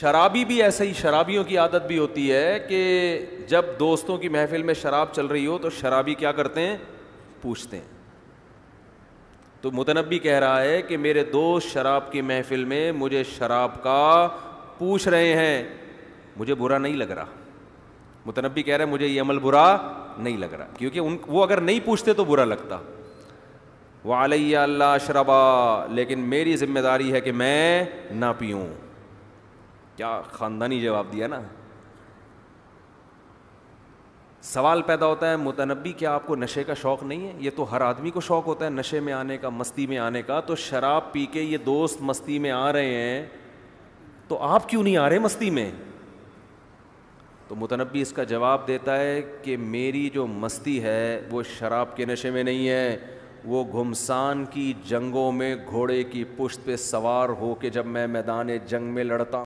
शराबी भी ऐसे ही शराबियों की आदत भी होती है कि जब दोस्तों की महफिल में शराब चल रही हो तो शराबी क्या करते हैं पूछते हैं तो मुतनबी कह रहा है कि मेरे दोस्त शराब की महफिल में मुझे शराब का पूछ रहे हैं मुझे बुरा नहीं लग रहा मुतनबी कह रहा है मुझे ये अमल बुरा नहीं लग रहा क्योंकि उन वो अगर नहीं पूछते तो बुरा लगता वालैया अल्लाह शराबा लेकिन मेरी जिम्मेदारी है कि मैं ना पीऊँ क्या ख़ानदानी जवाब दिया ना सवाल पैदा होता है मुतनबी क्या आपको नशे का शौक़ नहीं है ये तो हर आदमी को शौक़ होता है नशे में आने का मस्ती में आने का तो शराब पी के ये दोस्त मस्ती में आ रहे हैं तो आप क्यों नहीं आ रहे मस्ती में तो मुतनबी इसका जवाब देता है कि मेरी जो मस्ती है वो शराब के नशे में नहीं है वो घुमसान की जंगों में घोड़े की पुश्त पे सवार हो के जब मैं मैदान जंग में लड़ता